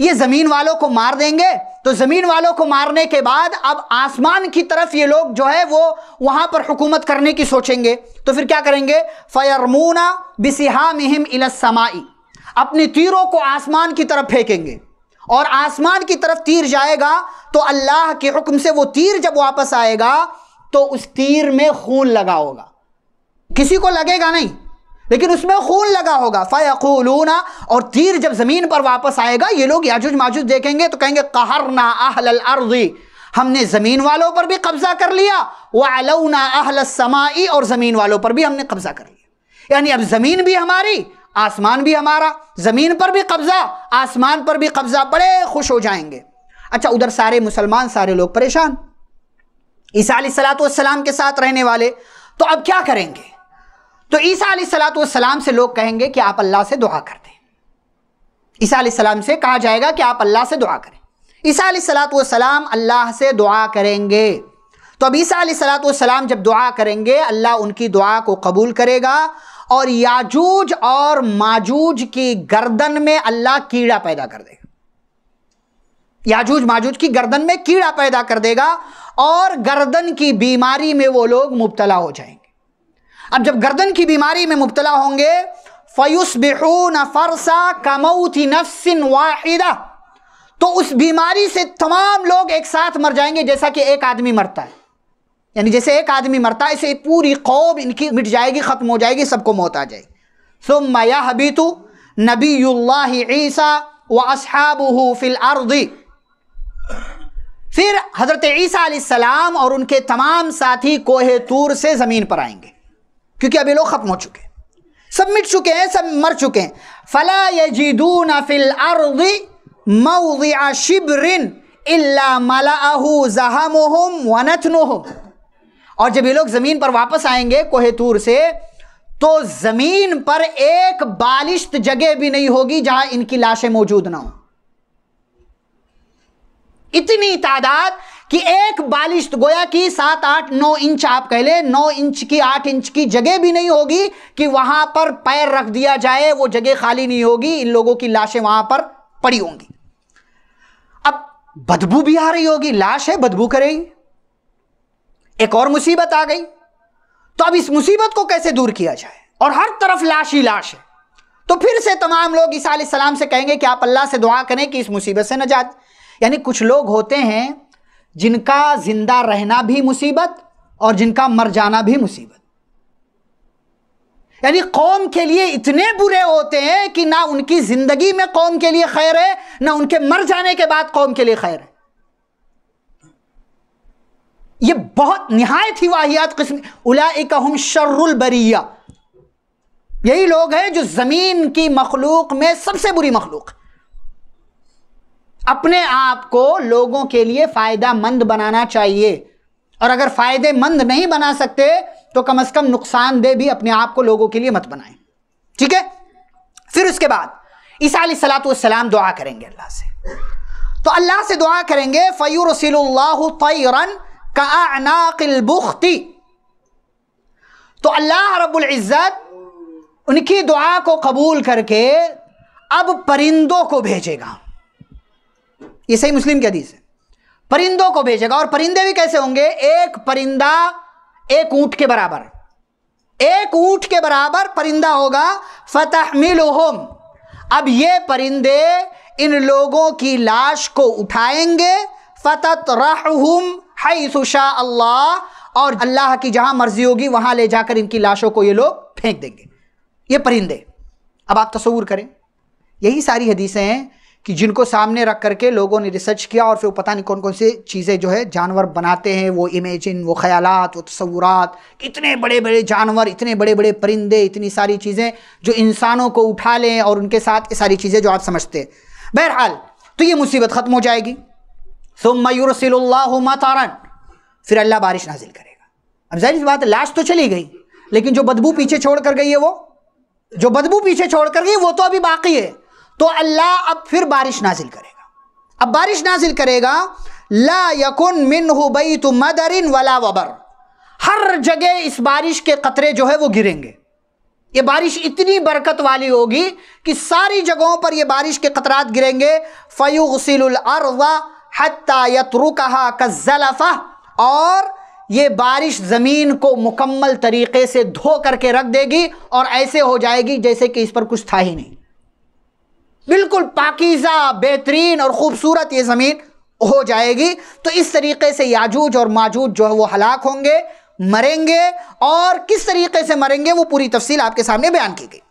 ये जमीन वालों को मार देंगे तो जमीन वालों को मारने के बाद अब आसमान की तरफ ये लोग जो है वो वहां पर हुकूमत करने की सोचेंगे तो फिर क्या करेंगे फयरमूना बिसिहा मिहिम इलसमाई अपने तीरों को आसमान की तरफ फेंकेंगे और आसमान की तरफ तीर जाएगा तो अल्लाह के हुक्म से वो तीर जब वापस आएगा तो उस तीर में खून लगा होगा किसी को लगेगा नहीं लेकिन उसमें खून लगा होगा फया और तीर जब ज़मीन पर वापस आएगा ये लोग याजुज माजुज देखेंगे तो कहेंगे कहरना अहल हमने ज़मीन वालों पर भी कब्ज़ा कर लिया वलौना अहल समाई और ज़मीन वालों पर भी हमने कब्ज़ा कर लिया यानी अब ज़मीन भी हमारी आसमान भी हमारा ज़मीन पर भी कब्ज़ा आसमान पर भी कब्ज़ा बड़े खुश हो जाएंगे अच्छा उधर सारे मुसलमान सारे लोग परेशान ईसा सलात के साथ रहने वाले तो अब क्या करेंगे तो ईसा सलाम से लोग कहेंगे कि आप अल्लाह से दुआ कर दें ईसा सलाम से कहा जाएगा कि आप अल्लाह से दुआ करें ईसा सलाम अल्लाह से दुआ करेंगे तो अब ईसा सलाम जब दुआ करेंगे अल्लाह उनकी दुआ को कबूल करेगा और याजूज और माजूज की गर्दन में अल्लाह कीड़ा पैदा कर देगा याजूज माजूज की गर्दन में कीड़ा पैदा कर देगा और गर्दन की बीमारी में वो लोग मुबतला हो जाएंगे अब जब गर्दन की बीमारी में मुबतला होंगे फयुस बेहून फरसा कमौती नफसिन वाहिदा तो उस बीमारी से तमाम लोग एक साथ मर जाएंगे जैसा कि एक आदमी मरता है यानी जैसे एक आदमी मरता है इसे पूरी कौम इनकी मिट जाएगी ख़त्म हो जाएगी सबको मौत आ जाएगी सो हबी तो नबी ईसा व असहाबू फिल फिर हज़रत ईसा सलाम और उनके तमाम साथी कोहे तूर से ज़मीन पर आएंगे क्योंकि अभी लोग ख़त्म हो चुके हैं सब मिट चुके हैं सब मर चुके हैं फ़ला यजीदून फिल अर्द मऊदिया शिबरिन इल्ला और जब ये लोग ज़मीन पर वापस आएंगे कोहेतूर से तो ज़मीन पर एक बालिश्त जगह भी नहीं होगी जहां इनकी लाशें मौजूद ना हो इतनी तादाद कि एक बालिश तो गोया कि सात आठ नौ इंच आप कह ले नौ इंच की आठ इंच की जगह भी नहीं होगी कि वहां पर पैर रख दिया जाए वो जगह खाली नहीं होगी इन लोगों की लाशें वहां पर पड़ी होंगी अब बदबू भी आ रही होगी लाश है बदबू करेगी एक और मुसीबत आ गई तो अब इस मुसीबत को कैसे दूर किया जाए और हर तरफ लाश ही लाश है तो फिर से तमाम लोग ईसा सलाम से कहेंगे कि आप अल्लाह से दुआ करें कि इस मुसीबत से नजात यानी कुछ लोग होते हैं जिनका जिंदा रहना भी मुसीबत और जिनका मर जाना भी मुसीबत यानी कौम के लिए इतने बुरे होते हैं कि ना उनकी जिंदगी में कौम के लिए खैर है ना उनके मर जाने के बाद कौम के लिए खैर है ये बहुत नहायत ही वाहियात किस्म उलाइका हम शर्रुल बरिया यही लोग हैं जो ज़मीन की मखलूक में सबसे बुरी मखलूक है अपने आप को लोगों के लिए फायदा मंद बनाना चाहिए और अगर फ़ायदेमंद नहीं बना सकते तो कम से कम नुकसान दे भी अपने आप को लोगों के लिए मत बनाएं ठीक है फिर उसके बाद ईसा सलाम दुआ करेंगे अल्लाह से तो अल्लाह से दुआ करेंगे फ़यूर तयरन का तो अल्लाह रबुल इज़्ज़त उनकी दुआ को कबूल करके अब परिंदों को भेजेगा ये सही मुस्लिम की हदीस है परिंदों को भेजेगा और परिंदे भी कैसे होंगे एक परिंदा एक ऊंट के बराबर एक ऊंट के बराबर परिंदा होगा फतह मिलोहम अब ये परिंदे इन लोगों की लाश को उठाएंगे फतत रहुम हई सुशा अल्लाह और अल्लाह की जहां मर्जी होगी वहां ले जाकर इनकी लाशों को ये लोग फेंक देंगे ये परिंदे अब आप तस्वूर करें यही सारी हदीसें हैं कि जिनको सामने रख करके लोगों ने रिसर्च किया और फिर पता नहीं कौन कौन सी चीज़ें जो है जानवर बनाते हैं वो इमेजिन वो ख़यालत वो तस्वूरत इतने बड़े बड़े जानवर इतने बड़े बड़े परिंदे इतनी सारी चीज़ें जो इंसानों को उठा लें और उनके साथ ये सारी चीज़ें जो आप समझते हैं बहरहाल तो ये मुसीबत ख़त्म हो जाएगी सो मयूर मतारन फिर अल्लाह बारिश नाजिल करेगा अब जाहिर इस बात लाश तो चली गई लेकिन जो बदबू पीछे छोड़ कर गई है वो जो बदबू पीछे छोड़ कर गई वो तो अभी बाकी है तो अल्लाह अब फिर बारिश नाजिल करेगा अब बारिश नाजिल करेगा ला यकुन मिन हुबई तो मदरिन वला वबर हर जगह इस बारिश के कतरे जो है वो गिरेंगे ये बारिश इतनी बरकत वाली होगी कि सारी जगहों पर ये बारिश के कतरात गिरेंगे फ़युसिलवा हत्यातरुकहा कज़लफ़ा और ये बारिश ज़मीन को मुकम्मल तरीके से धो करके रख देगी और ऐसे हो जाएगी जैसे कि इस पर कुछ था ही नहीं बिल्कुल पाकिज़ा बेहतरीन और ख़ूबसूरत ये ज़मीन हो जाएगी तो इस तरीके से याजूज और माजूज जो है वो हलाक होंगे मरेंगे और किस तरीके से मरेंगे वो पूरी तफसील आपके सामने बयान की गई